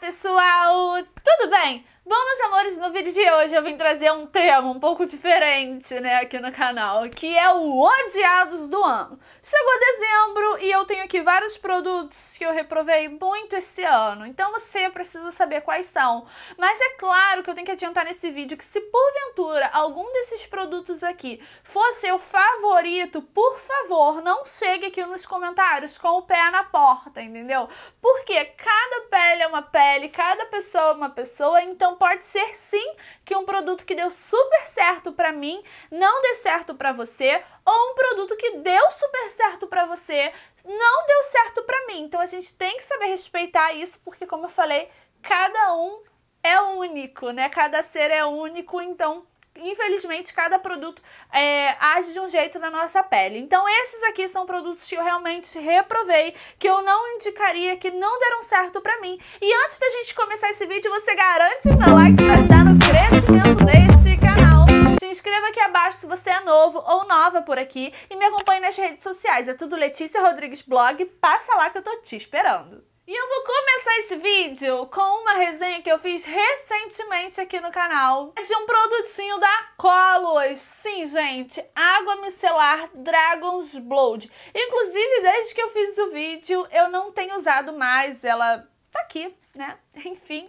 pessoal, tudo bem? Bom, meus amores, no vídeo de hoje eu vim trazer um tema um pouco diferente, né, aqui no canal, que é o odiados do ano. Chegou dezembro e eu tenho aqui vários produtos que eu reprovei muito esse ano, então você precisa saber quais são. Mas é claro que eu tenho que adiantar nesse vídeo que se porventura algum desses produtos aqui for seu favorito, por favor, não chegue aqui nos comentários com o pé na porta, entendeu? Porque cada pele é uma pele, cada pessoa é uma pessoa, então então, pode ser sim que um produto que deu super certo para mim não dê certo para você, ou um produto que deu super certo para você não deu certo para mim. Então a gente tem que saber respeitar isso, porque como eu falei, cada um é único, né? Cada ser é único, então infelizmente, cada produto é, age de um jeito na nossa pele. Então, esses aqui são produtos que eu realmente reprovei, que eu não indicaria, que não deram certo pra mim. E antes da gente começar esse vídeo, você garante o meu like pra ajudar no crescimento deste canal. Se inscreva aqui abaixo se você é novo ou nova por aqui e me acompanhe nas redes sociais. É tudo Letícia Rodrigues Blog. Passa lá que eu tô te esperando. E eu vou começar esse vídeo com uma resenha que eu fiz recentemente aqui no canal de um produtinho da Colos. Sim, gente, água micelar Dragon's Blood. Inclusive, desde que eu fiz o vídeo, eu não tenho usado mais, ela tá aqui, né? Enfim,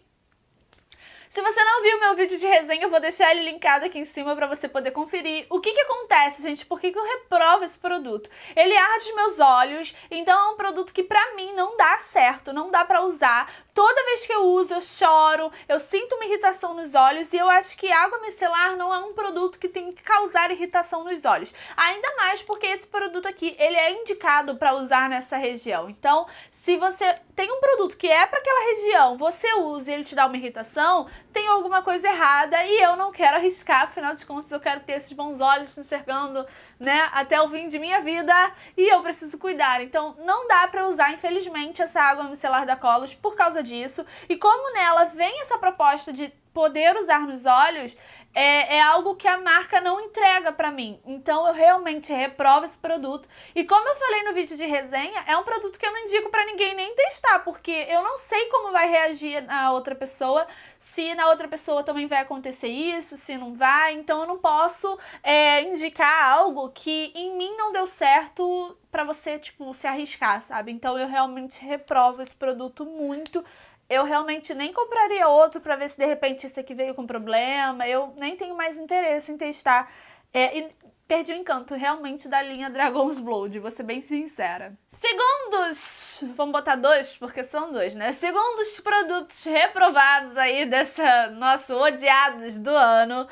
se você não viu meu vídeo de resenha, eu vou deixar ele linkado aqui em cima para você poder conferir. O que que acontece, gente? Por que, que eu reprovo esse produto? Ele arde meus olhos, então é um produto que pra mim não dá certo, não dá pra usar. Toda vez que eu uso, eu choro, eu sinto uma irritação nos olhos e eu acho que água micelar não é um produto que tem que causar irritação nos olhos. Ainda mais porque esse produto aqui, ele é indicado para usar nessa região. Então, se você tem um produto que é para aquela região, você usa e ele te dá uma irritação, tem alguma coisa errada e eu não quero arriscar, afinal de contas eu quero ter esses bons olhos te enxergando, né, até o fim de minha vida e eu preciso cuidar. Então não dá para usar, infelizmente, essa água micelar da Colos por causa disso. E como nela vem essa proposta de poder usar nos olhos é, é, algo que a marca não entrega para mim. Então eu realmente reprovo esse produto. E como eu falei no vídeo de resenha, é um produto que eu não indico para ninguém nem testar, porque eu não sei como vai reagir na outra pessoa, se na outra pessoa também vai acontecer isso, se não vai. Então eu não posso é, indicar algo que em mim não deu certo para você, tipo, se arriscar, sabe? Então eu realmente reprovo esse produto muito eu realmente nem compraria outro para ver se de repente esse aqui veio com problema. Eu nem tenho mais interesse em testar. É, e perdi o encanto realmente da linha Dragon's Blood, vou ser bem sincera. Segundos, vamos botar dois, porque são dois, né? Segundos produtos reprovados aí dessa nosso odiados do ano,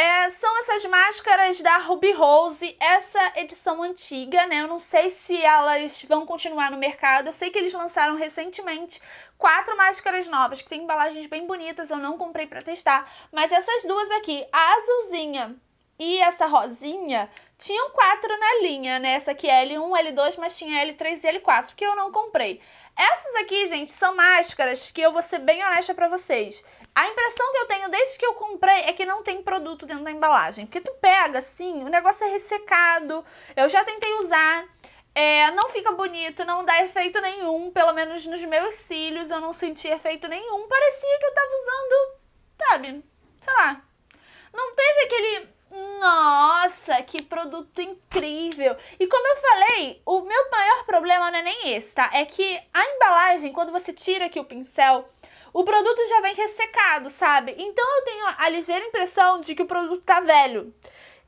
é, são essas máscaras da Ruby Rose, essa edição antiga, né? Eu não sei se elas vão continuar no mercado. Eu sei que eles lançaram recentemente quatro máscaras novas, que tem embalagens bem bonitas, eu não comprei para testar. Mas essas duas aqui, a azulzinha e essa rosinha, tinham quatro na linha, né? Essa aqui é L1, L2, mas tinha L3 e L4, que eu não comprei. Essas aqui, gente, são máscaras que eu vou ser bem honesta pra vocês. A impressão que eu tenho desde que eu comprei é que não tem produto dentro da embalagem. Porque tu pega assim, o negócio é ressecado. Eu já tentei usar, é, não fica bonito, não dá efeito nenhum. Pelo menos nos meus cílios eu não senti efeito nenhum. Parecia que eu tava usando, sabe, sei lá. Não teve aquele. Nossa, que produto incrível! E como eu falei, o meu maior problema não é nem esse, tá? É que a embalagem, quando você tira aqui o pincel, o produto já vem ressecado, sabe? Então eu tenho a ligeira impressão de que o produto tá velho.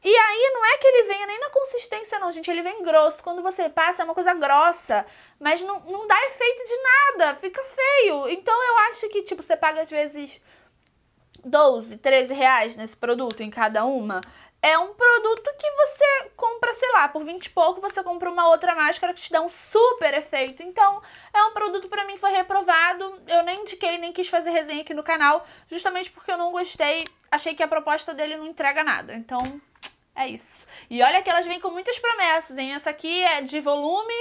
E aí não é que ele venha nem na consistência não, gente, ele vem grosso. Quando você passa é uma coisa grossa, mas não, não dá efeito de nada, fica feio. Então eu acho que, tipo, você paga às vezes 12, 13 reais nesse produto em cada uma é um produto que você compra, sei lá, por 20 e pouco, você compra uma outra máscara que te dá um super efeito. Então, é um produto para mim que foi reprovado. Eu nem indiquei, nem quis fazer resenha aqui no canal, justamente porque eu não gostei. Achei que a proposta dele não entrega nada. Então, é isso. E olha que elas vêm com muitas promessas, hein? Essa aqui é de volume,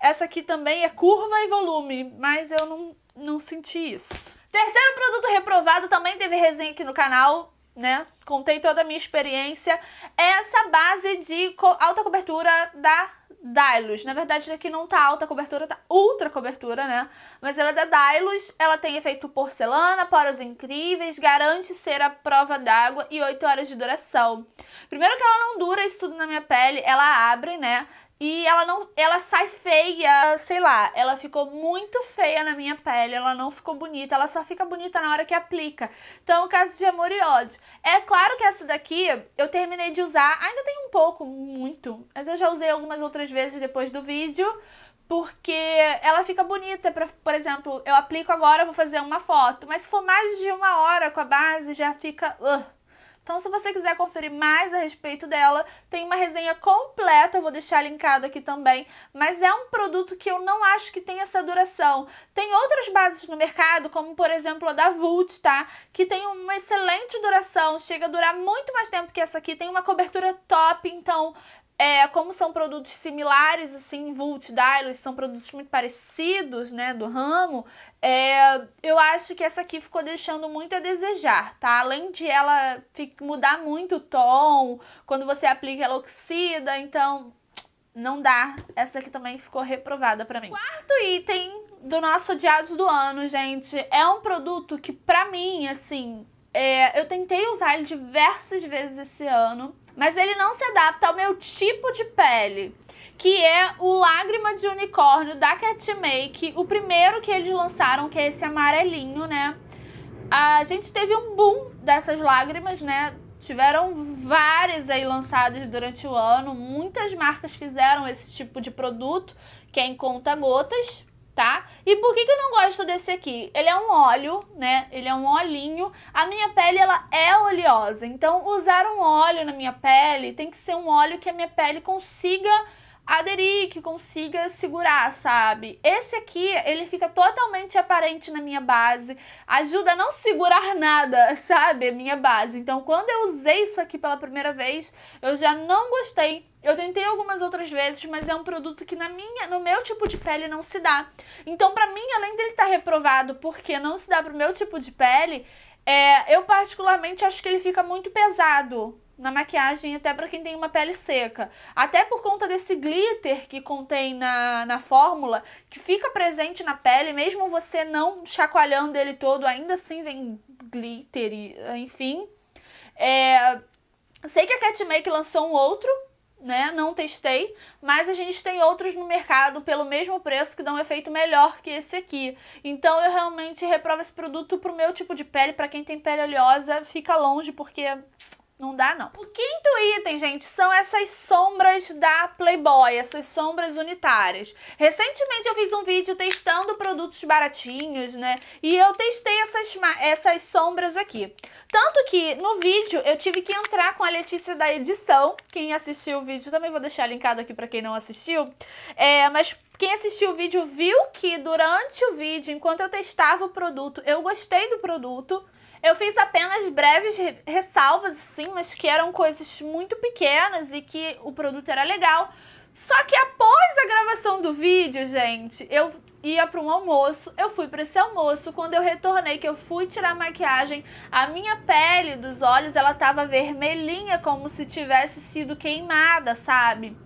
essa aqui também é curva e volume, mas eu não, não senti isso. Terceiro produto reprovado também teve resenha aqui no canal né? Contei toda a minha experiência. Essa base de co alta cobertura da Dylos. Na verdade, aqui é não tá alta cobertura, tá ultra cobertura, né? Mas ela é da Dylos, ela tem efeito porcelana, poros incríveis, garante ser a prova d'água e 8 horas de duração. Primeiro que ela não dura isso tudo na minha pele, ela abre, né? E ela não. Ela sai feia, sei lá. Ela ficou muito feia na minha pele. Ela não ficou bonita. Ela só fica bonita na hora que aplica. Então, caso de amor e ódio. É claro que essa daqui eu terminei de usar. Ainda tem um pouco, muito. Mas eu já usei algumas outras vezes depois do vídeo. Porque ela fica bonita. Pra, por exemplo, eu aplico agora, vou fazer uma foto. Mas se for mais de uma hora com a base, já fica. Uh, então, se você quiser conferir mais a respeito dela, tem uma resenha completa, eu vou deixar linkado aqui também. Mas é um produto que eu não acho que tem essa duração. Tem outras bases no mercado, como por exemplo a da Vult, tá? Que tem uma excelente duração, chega a durar muito mais tempo que essa aqui, tem uma cobertura top, então é, como são produtos similares, assim, Vult, Dylos, são produtos muito parecidos, né, do ramo, é, eu acho que essa aqui ficou deixando muito a desejar, tá? Além de ela mudar muito o tom, quando você aplica ela oxida, então não dá. Essa aqui também ficou reprovada pra mim. Quarto item do nosso Odiados do Ano, gente, é um produto que pra mim, assim, é, eu tentei usar ele diversas vezes esse ano, mas ele não se adapta ao meu tipo de pele, que é o Lágrima de Unicórnio da Catmake, Make, o primeiro que eles lançaram, que é esse amarelinho, né? A gente teve um boom dessas lágrimas, né? Tiveram várias aí lançadas durante o ano, muitas marcas fizeram esse tipo de produto, que é em conta gotas, tá? E por que, que eu não gosto desse aqui? Ele é um óleo, né? Ele é um olhinho. A minha pele, ela é oleosa. Então, usar um óleo na minha pele tem que ser um óleo que a minha pele consiga aderir, que consiga segurar, sabe? Esse aqui, ele fica totalmente aparente na minha base, ajuda a não segurar nada, sabe? A minha base. Então, quando eu usei isso aqui pela primeira vez, eu já não gostei. Eu tentei algumas outras vezes, mas é um produto que na minha, no meu tipo de pele não se dá. Então, para mim, além dele estar tá reprovado porque não se dá pro meu tipo de pele, é, eu particularmente acho que ele fica muito pesado na maquiagem, até para quem tem uma pele seca. Até por conta desse glitter que contém na, na fórmula, que fica presente na pele, mesmo você não chacoalhando ele todo, ainda assim vem glitter, e, enfim. É, sei que a Catmake Make lançou um outro né? Não testei, mas a gente tem outros no mercado pelo mesmo preço que dão um efeito melhor que esse aqui. Então eu realmente reprovo esse produto pro meu tipo de pele, para quem tem pele oleosa, fica longe porque não dá, não. O quinto item, gente, são essas sombras da Playboy, essas sombras unitárias. Recentemente eu fiz um vídeo testando produtos baratinhos, né? E eu testei essas, essas sombras aqui. Tanto que no vídeo eu tive que entrar com a Letícia da edição. Quem assistiu o vídeo, também vou deixar linkado aqui pra quem não assistiu. É, mas quem assistiu o vídeo viu que durante o vídeo, enquanto eu testava o produto, eu gostei do produto eu fiz apenas breves ressalvas, sim, mas que eram coisas muito pequenas e que o produto era legal. Só que após a gravação do vídeo, gente, eu ia para um almoço, eu fui para esse almoço, quando eu retornei que eu fui tirar a maquiagem, a minha pele dos olhos, ela tava vermelhinha como se tivesse sido queimada, sabe?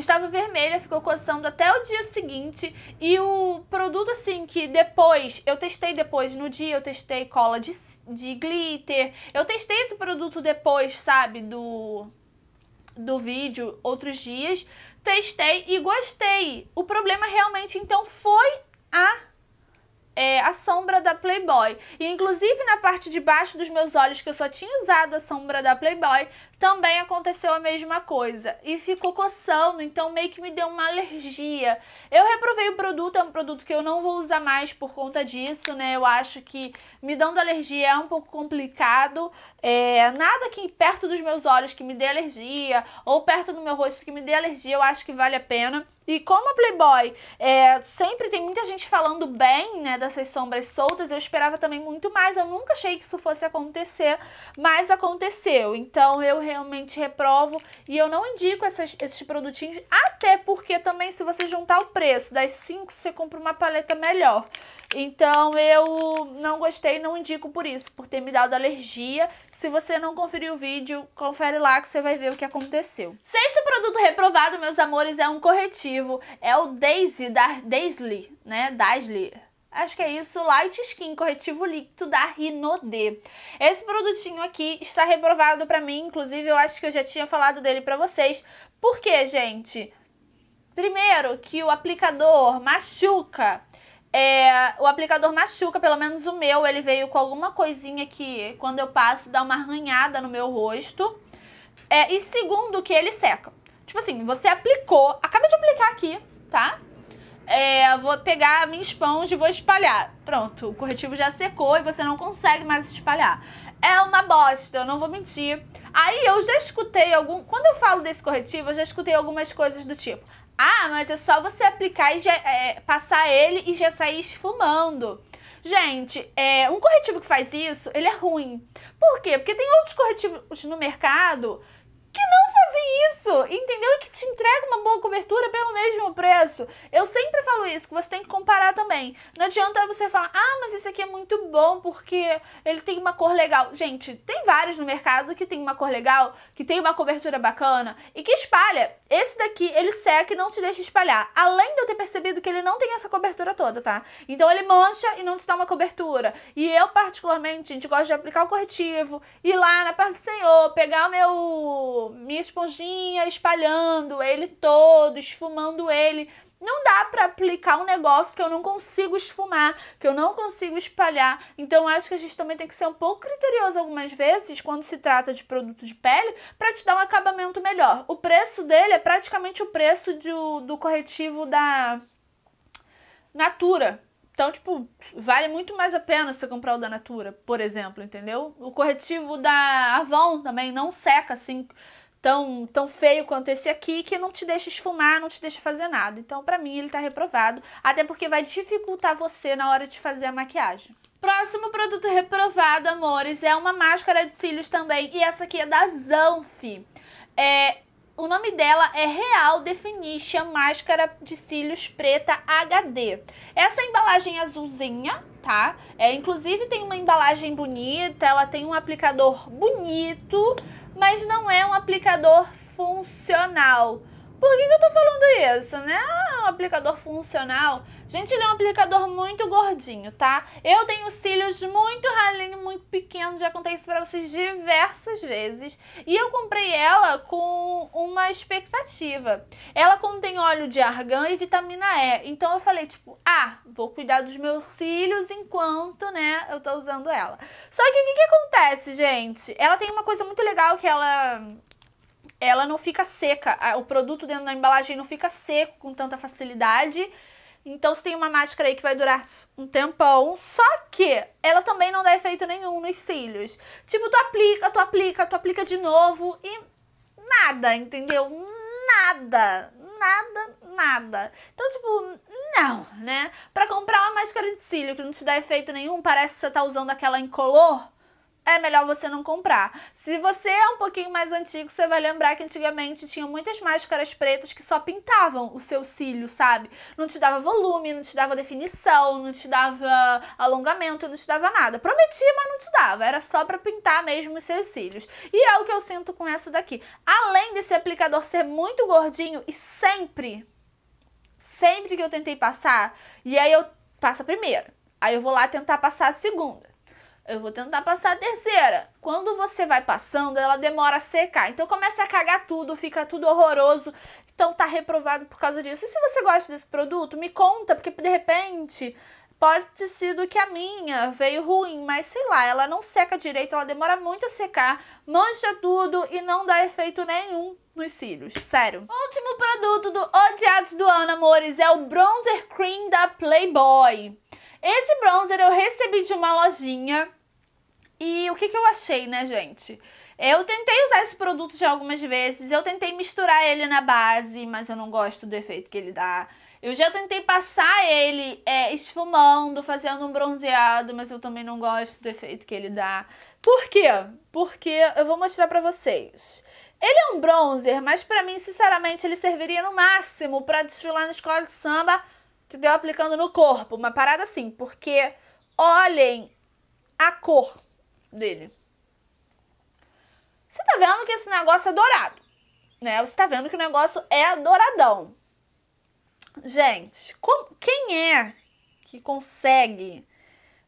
estava vermelha, ficou coçando até o dia seguinte. E o produto, assim, que depois, eu testei depois, no dia eu testei cola de, de glitter. Eu testei esse produto depois, sabe, do, do vídeo, outros dias. Testei e gostei. O problema realmente, então, foi Playboy. E inclusive na parte de baixo dos meus olhos, que eu só tinha usado a sombra da Playboy, também aconteceu a mesma coisa. E ficou coçando, então meio que me deu uma alergia. Eu reprovei o produto, é um produto que eu não vou usar mais por conta disso, né? Eu acho que me dando alergia é um pouco complicado. É, nada que perto dos meus olhos que me dê alergia, ou perto do meu rosto que me dê alergia, eu acho que vale a pena. E como a Playboy é, sempre tem muita gente falando bem, né, dessas sombras soltas, eu esperava também muito mais. Eu nunca achei que isso fosse acontecer, mas aconteceu. Então eu realmente reprovo e eu não indico essas, esses produtinhos, até porque também se você juntar o preço das 5, você compra uma paleta melhor. Então eu não gostei, não indico por isso, por ter me dado alergia. Se você não conferiu o vídeo, confere lá que você vai ver o que aconteceu. Sexto produto reprovado, meus amores, é um corretivo. É o Daisy, da daisy né? daisy Acho que é isso, Light Skin, corretivo líquido da Rinode. Esse produtinho aqui está reprovado pra mim, inclusive eu acho que eu já tinha falado dele pra vocês. Por quê, gente? Primeiro, que o aplicador machuca é, o aplicador machuca, pelo menos o meu. Ele veio com alguma coisinha que, quando eu passo, dá uma arranhada no meu rosto. É, e segundo, que ele seca. Tipo assim, você aplicou, acaba de aplicar aqui, tá? É, vou pegar a minha esponja e vou espalhar. Pronto, o corretivo já secou e você não consegue mais espalhar é uma bosta, eu não vou mentir. Aí eu já escutei algum. Quando eu falo desse corretivo, eu já escutei algumas coisas do tipo. Ah, mas é só você aplicar e já, é, passar ele e já sair esfumando. Gente, é, um corretivo que faz isso, ele é ruim. Por quê? Porque tem outros corretivos no mercado que não fazem isso, entendeu? E que te entrega uma boa cobertura pelo mesmo preço. Eu sempre falo isso, que você tem que comparar também. Não adianta você falar, ah, mas esse aqui é muito bom porque ele tem uma cor legal. Gente, tem vários no mercado que tem uma cor legal, que tem uma cobertura bacana e que espalha. Esse daqui, ele seca e não te deixa espalhar. Além de eu ter percebido que ele não tem essa cobertura toda, tá? Então ele mancha e não te dá uma cobertura. E eu, particularmente, gente, gosto de aplicar o corretivo, ir lá na parte do senhor, pegar o meu minha esponjinha espalhando ele todo, esfumando ele. Não dá para aplicar um negócio que eu não consigo esfumar, que eu não consigo espalhar. Então acho que a gente também tem que ser um pouco criterioso algumas vezes quando se trata de produto de pele para te dar um acabamento melhor. O preço dele é praticamente o preço do, do corretivo da Natura. Então, tipo, vale muito mais a pena você comprar o da Natura, por exemplo, entendeu? O corretivo da Avon também não seca assim tão, tão feio quanto esse aqui, que não te deixa esfumar, não te deixa fazer nada. Então, pra mim, ele tá reprovado, até porque vai dificultar você na hora de fazer a maquiagem. Próximo produto reprovado, amores, é uma máscara de cílios também, e essa aqui é da Zanf. É, o nome dela é Real Definition Máscara de Cílios Preta HD. Essa embalagem azulzinha, tá? É, inclusive tem uma embalagem bonita, ela tem um aplicador bonito, mas não é um aplicador funcional. Por que, que eu tô falando isso, né? Ah, é um aplicador funcional. Gente, ele é um aplicador muito gordinho, tá? Eu tenho cílios muito ralinho, muito pequeno, já contei isso pra vocês diversas vezes. E eu comprei ela com uma expectativa. Ela contém óleo de argan e vitamina E. Então eu falei, tipo, ah, vou cuidar dos meus cílios enquanto, né, eu tô usando ela. Só que o que, que acontece, gente? Ela tem uma coisa muito legal que ela ela não fica seca, o produto dentro da embalagem não fica seco com tanta facilidade. Então você tem uma máscara aí que vai durar um tempão, só que ela também não dá efeito nenhum nos cílios. Tipo, tu aplica, tu aplica, tu aplica de novo e nada, entendeu? Nada, nada, nada. Então, tipo, não, né? Pra comprar uma máscara de cílio que não te dá efeito nenhum, parece que você tá usando aquela incolor, é melhor você não comprar. Se você é um pouquinho mais antigo, você vai lembrar que antigamente tinha muitas máscaras pretas que só pintavam o seu cílio, sabe? Não te dava volume, não te dava definição, não te dava alongamento, não te dava nada. Prometia, mas não te dava. Era só para pintar mesmo os seus cílios. E é o que eu sinto com essa daqui. Além desse aplicador ser muito gordinho e sempre, sempre que eu tentei passar, e aí eu passo a primeira. Aí eu vou lá tentar passar a segunda. Eu vou tentar passar a terceira. Quando você vai passando, ela demora a secar. Então começa a cagar tudo, fica tudo horroroso. Então tá reprovado por causa disso. E se você gosta desse produto, me conta, porque de repente pode ter sido que a minha veio ruim, mas sei lá, ela não seca direito, ela demora muito a secar, mancha tudo e não dá efeito nenhum nos cílios, sério. último produto do Odiados do Ano, amores, é o Bronzer Cream da Playboy. Esse bronzer eu recebi de uma lojinha e o que, que eu achei, né, gente? Eu tentei usar esse produto já algumas vezes, eu tentei misturar ele na base, mas eu não gosto do efeito que ele dá. Eu já tentei passar ele é, esfumando, fazendo um bronzeado, mas eu também não gosto do efeito que ele dá. Por quê? Porque eu vou mostrar pra vocês. Ele é um bronzer, mas pra mim, sinceramente, ele serviria no máximo pra desfilar na escola de samba, entendeu? Aplicando no corpo, uma parada assim, porque olhem a cor dele. Você tá vendo que esse negócio é dourado, né? Você tá vendo que o negócio é douradão. Gente, quem é que consegue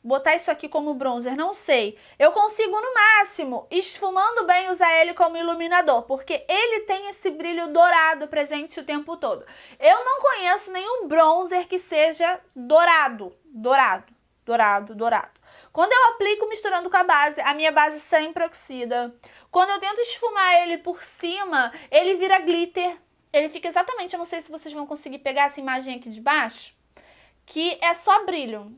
botar isso aqui como bronzer? Não sei. Eu consigo no máximo, esfumando bem, usar ele como iluminador, porque ele tem esse brilho dourado presente o tempo todo. Eu não conheço nenhum bronzer que seja dourado, dourado, dourado, dourado. Quando eu aplico misturando com a base, a minha base sempre oxida. Quando eu tento esfumar ele por cima, ele vira glitter. Ele fica exatamente, eu não sei se vocês vão conseguir pegar essa imagem aqui de baixo, que é só brilho.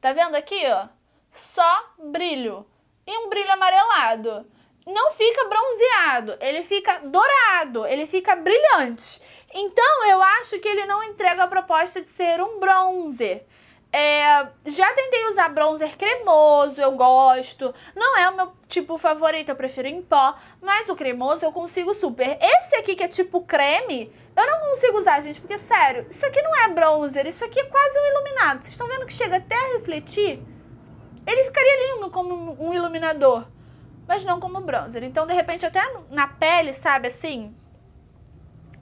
Tá vendo aqui, ó? Só brilho. E um brilho amarelado não fica bronzeado, ele fica dourado, ele fica brilhante. Então eu acho que ele não entrega a proposta de ser um bronzer. É, já tentei usar bronzer cremoso, eu gosto. Não é o meu tipo favorito, eu prefiro em pó. Mas o cremoso eu consigo super. Esse aqui que é tipo creme, eu não consigo usar, gente, porque sério, isso aqui não é bronzer, isso aqui é quase um iluminado. Vocês estão vendo que chega até a refletir? Ele ficaria lindo como um iluminador, mas não como bronzer. Então, de repente, até na pele, sabe, assim,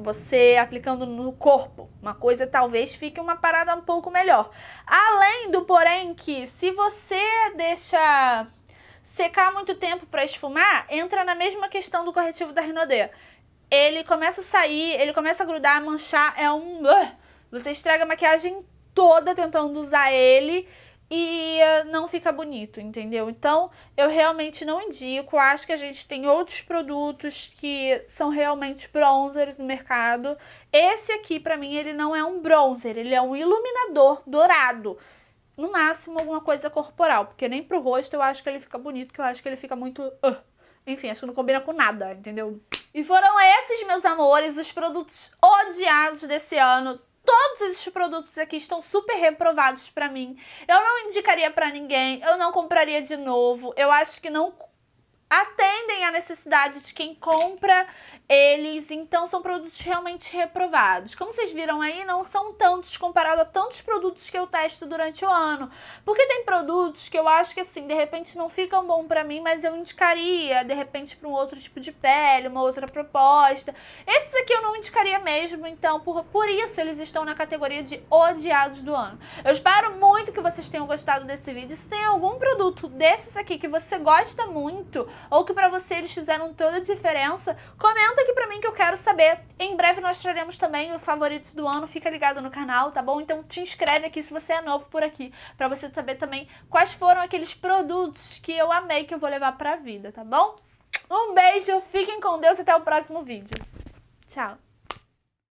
você aplicando no corpo. Uma coisa talvez fique uma parada um pouco melhor. Além do porém que se você deixa secar muito tempo para esfumar, entra na mesma questão do corretivo da Rinodê. Ele começa a sair, ele começa a grudar, a manchar, é um você estraga a maquiagem toda tentando usar ele e eh, não fica bonito, entendeu? Então, eu realmente não indico. Acho que a gente tem outros produtos que são realmente bronzers no mercado. Esse aqui, para mim, ele não é um bronzer, ele é um iluminador dourado. No máximo, alguma coisa corporal, porque nem pro rosto eu acho que ele fica bonito, que eu acho que ele fica muito... Uh. Enfim, acho que não combina com nada, entendeu? E foram esses, meus amores, os produtos odiados desse ano Todos esses produtos aqui estão super reprovados para mim. Eu não indicaria para ninguém, eu não compraria de novo. Eu acho que não atendem à necessidade de quem compra eles então são produtos realmente reprovados. Como vocês viram aí, não são tantos comparado a tantos produtos que eu testo durante o ano. Porque tem produtos que eu acho que assim, de repente não ficam bom para mim, mas eu indicaria, de repente para um outro tipo de pele, uma outra proposta. Esses aqui eu não indicaria mesmo, então por, por isso eles estão na categoria de odiados do ano. Eu espero muito que vocês tenham gostado desse vídeo. Se tem algum produto desses aqui que você gosta muito ou que para você eles fizeram toda a diferença, comenta Conta aqui pra mim que eu quero saber. Em breve nós traremos também os favoritos do ano. Fica ligado no canal, tá bom? Então te inscreve aqui se você é novo por aqui, para você saber também quais foram aqueles produtos que eu amei que eu vou levar pra vida, tá bom? Um beijo, fiquem com Deus e até o próximo vídeo. Tchau.